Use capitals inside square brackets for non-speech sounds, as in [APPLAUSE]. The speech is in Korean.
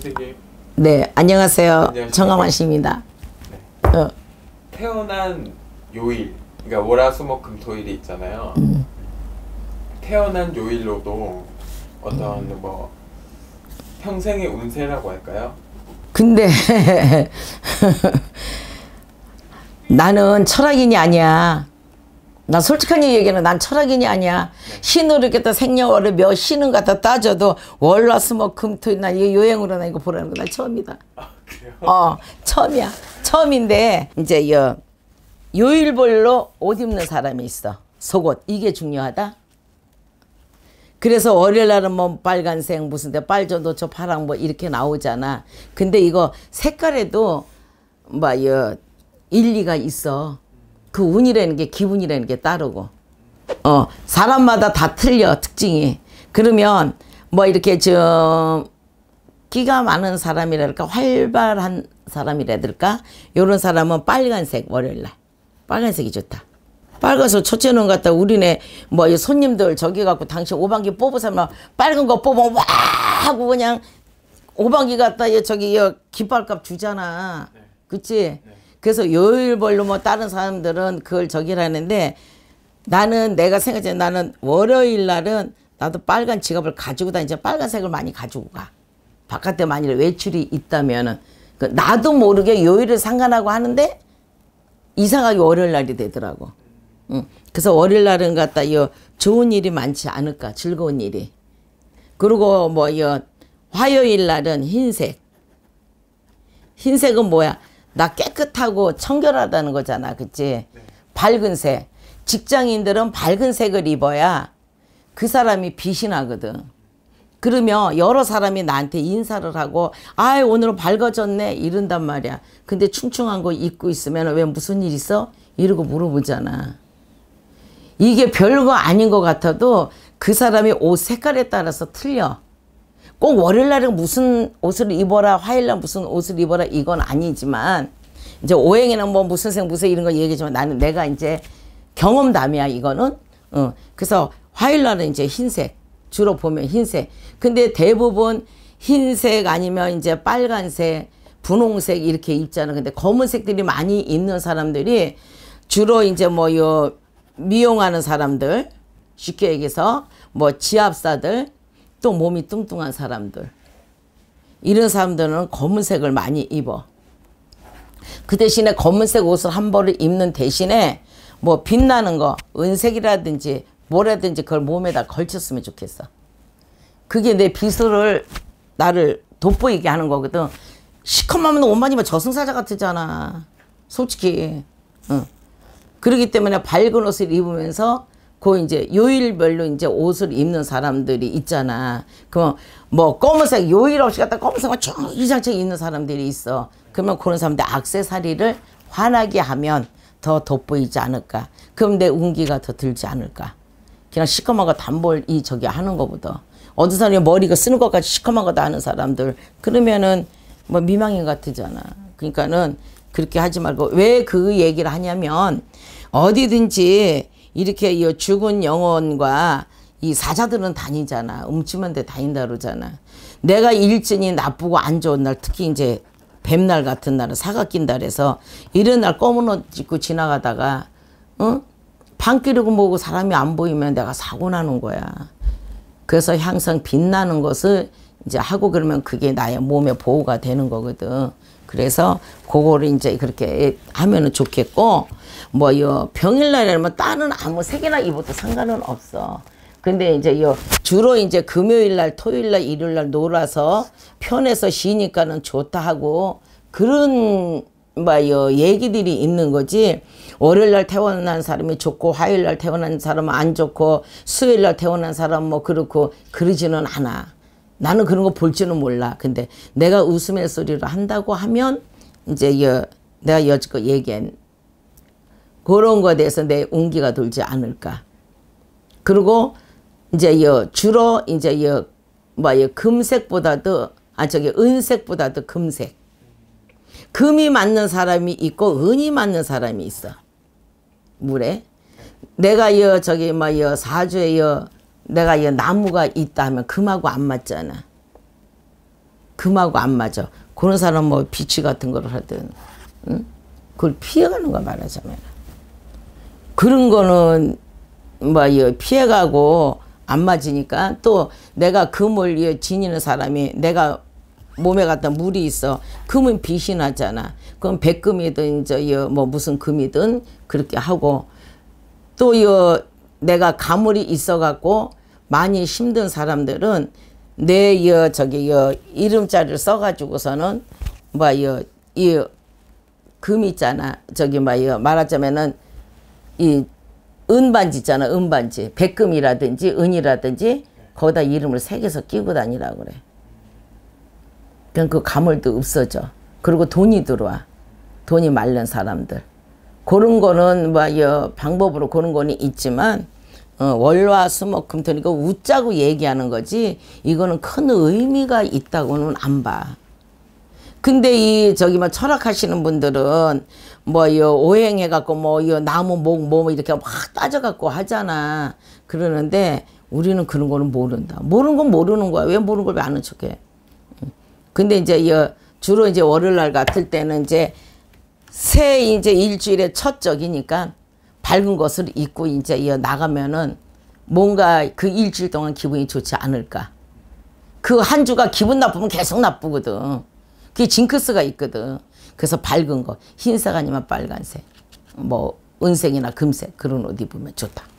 선생님. 네, 안녕하세요. 정아만 씨입니다. 네. 어. 태어난 요일, 그러니까 월화수목금토일이 있잖아요. 음. 태어난 요일로도 어떤 음. 뭐 평생의 운세라고 할까요? 근데 [LAUGHS] 나는 철학인이 아니야. 나솔직하게 얘기는 난 철학인이 아니야. 신으로 이렇게 생년월일 몇 신은 갖다 따져도 월화수목금토나 일 이거 요행으로 나 이거 보라는 거나 처음이다. 아, 어 처음이야. 처음인데 이제 여 요일별로 옷 입는 사람이 있어. 속옷 이게 중요하다. 그래서 월요일 날은 뭐 빨간색 무슨 데빨전도저 파랑 뭐 이렇게 나오잖아. 근데 이거 색깔에도 뭐여 일리가 있어. 그 운이라는 게 기분이라는 게 따르고 어 사람마다 다 틀려 특징이 그러면 뭐 이렇게 저 끼가 많은 사람이랄까 활발한 사람이라될까 요런 사람은 빨간색 월요일날 빨간색이 좋다 빨간색 첫째 눈 같다 우리네 뭐 손님들 저기 갖고 당신 오방기 뽑으면 빨간 거뽑아와 하고 그냥 오방기 갖다 저기 깃발값 주잖아 네. 그치 네. 그래서 요일별로 뭐 다른 사람들은 그걸 저기라 하는데 나는 내가 생각해 나는 월요일 날은 나도 빨간 지갑을 가지고 다니자 빨간색을 많이 가지고 가. 바깥에 만일 외출이 있다면은 그 나도 모르게 요일을 상관하고 하는데 이상하게 월요일 날이 되더라고. 응. 그래서 월요일 날은 갖다 이 좋은 일이 많지 않을까 즐거운 일이. 그리고 뭐이 화요일 날은 흰색. 흰색은 뭐야? 나 깨끗하고 청결하다는 거잖아. 그치? 네. 밝은 색. 직장인들은 밝은 색을 입어야 그 사람이 빛이 나거든. 그러면 여러 사람이 나한테 인사를 하고 아 오늘은 밝아졌네 이런단 말이야. 근데 충충한 거 입고 있으면 왜 무슨 일 있어? 이러고 물어보잖아. 이게 별거 아닌 것 같아도 그사람이옷 색깔에 따라서 틀려. 꼭 월요일날은 무슨 옷을 입어라 화요일날 무슨 옷을 입어라 이건 아니지만 이제 오행이나 뭐 무슨 생 무슨 이런 거 얘기지만 나는 내가 이제 경험담이야 이거는 어, 그래서 화요일날은 이제 흰색 주로 보면 흰색 근데 대부분 흰색 아니면 이제 빨간색 분홍색 이렇게 입잖아 근데 검은색들이 많이 입는 사람들이 주로 이제 뭐 요 미용하는 사람들 쉽게 얘기해서 뭐 지압사들 또 몸이 뚱뚱한 사람들 이런 사람들은 검은색을 많이 입어 그 대신에 검은색 옷을 한 벌을 입는 대신에 뭐 빛나는 거 은색이라든지 뭐라든지 그걸 몸에다 걸쳤으면 좋겠어 그게 내 비수를 나를 돋보이게 하는 거거든 시커먼 옷만 입으면 저승사자 같으잖아 솔직히 응. 그러기 때문에 밝은 옷을 입으면서 그 이제 요일별로 이제 옷을 입는 사람들이 있잖아. 그 뭐 검은색 요일 없이 갖다 검은색만 이장창 입는 사람들이 있어. 그러면 그런 사람들 악세사리를 환하게 하면 더 돋보이지 않을까. 그럼 내 운기가 더 들지 않을까. 그냥 시커먼 거 단볼 이 저기 하는 거보다. 어떤 사람이 머리가 그 쓰는 것까지 시커먼 거 다 하는 사람들 그러면은 뭐 미망인 같으잖아. 그러니까는 그렇게 하지 말고 왜 그 얘기를 하냐면 어디든지 이렇게 이 죽은 영혼과 이 사자들은 다니잖아. 음침한 데 다닌다 그러잖아. 내가 일진이 나쁘고 안 좋은 날 특히 이제 뱀날 같은 날은 사가 낀다 그래서 이런 날 검은 옷 입고 지나가다가 응? 어? 방끼르고 뭐고 사람이 안 보이면 내가 사고 나는 거야. 그래서 항상 빛나는 것을 이제 하고 그러면 그게 나의 몸의 보호가 되는 거거든. 그래서 그거를 이제 그렇게 하면은 좋겠고 뭐요 병일날이라면 딸은 아무 색이나 입어도 상관은 없어. 근데 이제 요 주로 이제 금요일날, 토요일날, 일요일날 놀아서 편해서 쉬니까는 좋다 하고 그런 뭐요 얘기들이 있는 거지. 월요일 날 태어난 사람이 좋고 화요일 날 태어난 사람은 안 좋고 수요일 날 태어난 사람 뭐 그렇고 그러지는 않아. 나는 그런 거 볼지는 몰라. 근데 내가 웃음의 소리로 한다고 하면 이제 여, 내가 여지껏 얘기한 그런 거에 대해서 내 운기가 돌지 않을까. 그리고 이제 여, 주로 이제 여, 뭐, 여, 금색보다도 아 저기 은색보다도 금색. 금이 맞는 사람이 있고 은이 맞는 사람이 있어. 물에. 내가 여 저기 뭐여 사주에 여 내가 이 나무가 있다 하면 금하고 안 맞잖아. 금하고 안 맞아. 그런 사람 뭐 비치 같은 걸 하든, 응? 그걸 피해가는 거 말하자면. 그런 거는 뭐 피해가고 안 맞으니까 또 내가 금을 지니는 사람이 내가 몸에 갖다 물이 있어. 금은 빛이 나잖아. 그럼 백금이든 저뭐 무슨 금이든 그렇게 하고 또이 내가 가물이 있어 갖고 많이 힘든 사람들은 내 여 저기 여 이름자를 써가지고서는 뭐 여 이 금이 있잖아 저기 뭐여 말하자면은 이 은반지 있잖아 은반지 백금이라든지 은이라든지 거기다 이름을 새겨서 끼고 다니라 그래. 그럼 그 가물도 없어져. 그리고 돈이 들어와. 돈이 말른 사람들. 그런 거는 뭐 여 방법으로 그런 거는 있지만 어, 월화수목금 토니까 그러니까 웃자고 얘기하는 거지 이거는 큰 의미가 있다고는 안 봐. 근데 이 저기 뭐 철학하시는 분들은 뭐 이 오행해 갖고 뭐 이 나무 목뭐 뭐 이렇게 막 따져 갖고 하잖아. 그러는데 우리는 그런 거는 모른다. 모르는 건 모르는 거야. 왜 모르는 걸왜 아는 척해? 근데 이제 이 주로 이제 월요일 날 같을 때는 이제 새 이제 일주일의 첫 적이니까 밝은 것을 입고 이제 이어 나가면은 뭔가 그 일주일 동안 기분이 좋지 않을까. 그 한 주가 기분 나쁘면 계속 나쁘거든. 그게 징크스가 있거든. 그래서 밝은 거, 흰색 아니면 빨간색, 뭐 은색이나 금색 그런 옷 입으면 좋다.